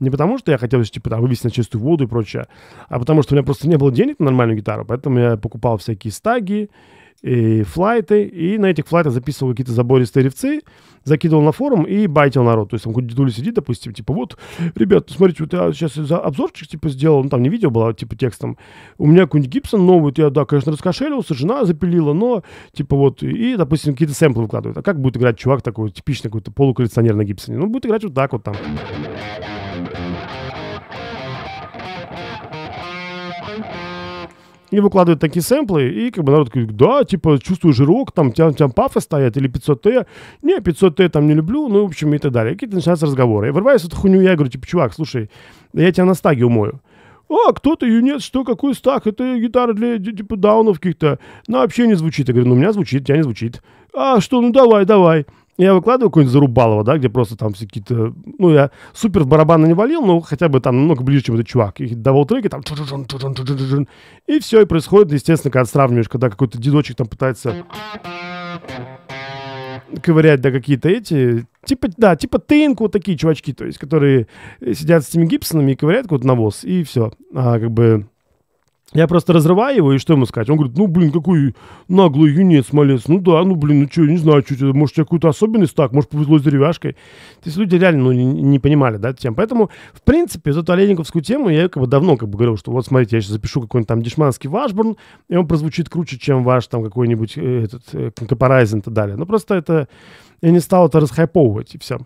Не потому, что я хотел, типа, там, вывести на чистую воду и прочее, а потому что у меня просто не было денег на нормальную гитару, поэтому я покупал всякие стаги, и флайты, и на этих флайтах записывал какие-то забористые ревцы, закидывал на форум и байтил народ. То есть там какой-то дедуля сидит, допустим, типа, вот, ребят, смотрите, вот я сейчас обзорчик, типа, сделал, ну, там не видео было, а, типа, текстом. У меня какой-нибудь Гибсон новый, я, да, конечно, раскошелился, жена запилила, но, типа, вот, и, допустим, какие-то сэмплы выкладывают. А как будет играть чувак такой, типичный какой-то полуколлекционер на Гибсоне? Ну, будет играть вот так вот там. И выкладывают такие сэмплы, и как бы народ говорит, да, типа, чувствую жирок, там, тям, тям пафы стоят, или 500Т, не, 500Т там не люблю, ну, в общем, и так далее. какие-то начинаются разговоры. Я вырываюсь эту хуйню, я говорю, типа, чувак, слушай, я тебя на стаге умою. А, кто ты ее нет, что, какой стаг это гитара для, типа, даунов каких-то. На «Ну, вообще не звучит. Я говорю, ну, у меня звучит, у тебя не звучит. А, что, ну, давай, давай я выкладываю какой-нибудь Зарубалова, да, где просто там все какие-то... Ну, я супер в барабаны не валил, но хотя бы там намного ближе, чем этот чувак. И треки там... И все, и происходит, естественно, когда сравниваешь, когда какой-то дедочек там пытается ковырять, да, какие-то эти... Типа, да, типа тынку, вот такие чувачки, то есть, которые сидят с этими гипсонами и ковыряют какой-то навоз, и все. А, как бы я просто разрываю его, и что ему сказать? Он говорит, ну, блин, какой наглый юнец, малец. Ну да, ну, блин, ну что, не знаю, что это, может, у тебя какую-то особенность так, может, повезло с деревяшкой. То есть люди реально ну, не, не понимали, да, тем. Поэтому, в принципе, за эту олейниковскую тему я как бы давно как бы говорил, что вот, смотрите, я сейчас запишу какой-нибудь там дешманский Вашборн, и он прозвучит круче, чем ваш там какой-нибудь э, этот э, и так далее. Но просто это... Я не стал это расхайповывать, и все.